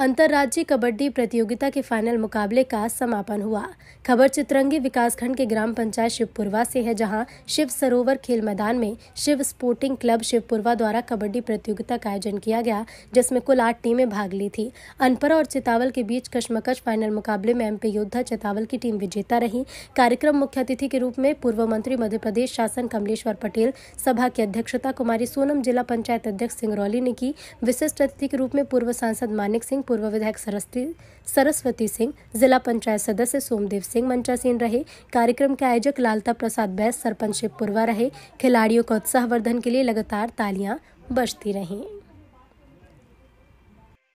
अंतर्राज्य कबड्डी प्रतियोगिता के फाइनल मुकाबले का समापन हुआ खबर चित्रंगी विकासखंड के ग्राम पंचायत शिवपुरवा से है जहां शिव सरोवर खेल मैदान में शिव स्पोर्टिंग क्लब शिवपुरवा द्वारा कबड्डी प्रतियोगिता का आयोजन किया गया जिसमें कुल आठ टीमें भाग ली थी अनपरा और चितावल के बीच कश्मकश फाइनल मुकाबले में एमपी योद्धा चितावल की टीम विजेता रही कार्यक्रम मुख्य अतिथि के रूप में पूर्व मंत्री मध्य प्रदेश शासन कमलेश्वर पटेल सभा की अध्यक्षता कुमारी सोनम जिला पंचायत अध्यक्ष सिंगरौली ने की विशिष्ट अतिथि के रूप में पूर्व सांसद मानिक सिंह पूर्व विधायक सरस्वती सरस्वती सिंह जिला पंचायत सदस्य सोमदेव सिंह मंचासीन रहे कार्यक्रम के आयोजक लालता प्रसाद बैस सरपंच शिवपुरवा रहे खिलाड़ियों का उत्साहवर्धन के लिए लगातार तालियां बजती रहीं